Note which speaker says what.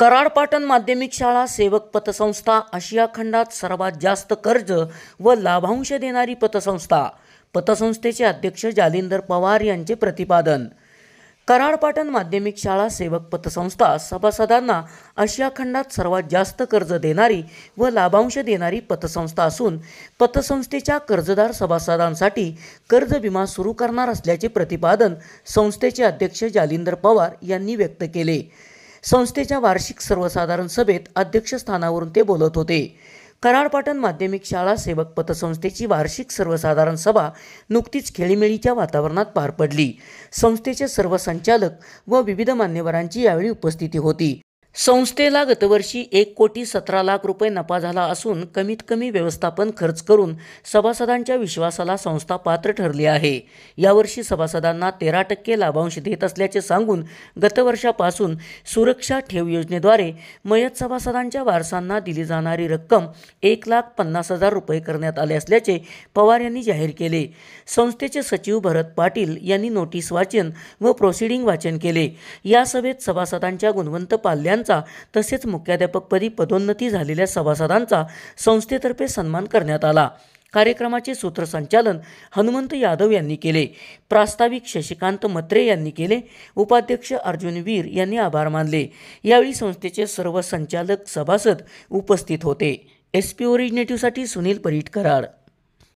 Speaker 1: कराडपाटण माध्यमिक शाळा सेवक पतसंस्था आशिया खंडात सर्वात जास्त कर्ज व लाभांश देणारी पतसंस्था पतसंस्थेचे अध्यक्ष जालिंदर पवार यांचे प्रतिपादन कराडपाटण माध्यमिक शाळा सेवक पतसंस्था सभासदांना आशिया खंडात सर्वात जास्त कर्ज देणारी व लाभांश देणारी पतसंस्था असून पतसंस्थेच्या कर्जदार सभासदांसाठी कर्ज विमा सुरू करणार असल्याचे प्रतिपादन संस्थेचे अध्यक्ष जालिंदर पवार यांनी व्यक्त केले संस्थेच्या वार्षिक सर्वसाधारण सभेत अध्यक्षस्थानावरून ते बोलत होते कराडपाटण माध्यमिक शाळा सेवक पतसंस्थेची वार्षिक सर्वसाधारण सभा नुकतीच खेळीमेळीच्या वातावरणात पार पडली संस्थेचे सर्व संचालक व विविध मान्यवरांची यावेळी उपस्थिती होती संस्थेला गतवर्षी एक कोटी सतरा लाख रुपये नफा झाला असून कमीत कमी व्यवस्थापन खर्च करून सभासदांच्या विश्वासाला संस्था पात्र ठरली आहे यावर्षी सभासदांना तेरा टक्के लाभांश देत असल्याचे सांगून गतवर्षापासून सुरक्षा ठेव योजनेद्वारे मयत सभासदांच्या वारसांना दिली जाणारी रक्कम एक लाख पन्नास हजार रुपये करण्यात आले असल्याचे पवार यांनी जाहीर केले संस्थेचे सचिव भरत पाटील यांनी नोटीस वाचन व प्रोसिडिंग वाचन केले या सभेत सभासदांच्या गुणवंत पाल्या कर्मचाऱ्यांचा तसेच मुख्याध्यापकपदी पदोन्नती झालेल्या सभासदांचा संस्थेतर्फे सन्मान करण्यात आला कार्यक्रमाचे सूत्रसंचालन हनुमंत यादव यांनी केले प्रास्ताविक शशिकांत मत्रे यांनी केले उपाध्यक्ष अर्जुन वीर यांनी आभार मानले यावेळी संस्थेचे सर्व संचालक सभासद उपस्थित होते एस पी ओरिजिनेटिव्हसाठी सुनील परीट कराड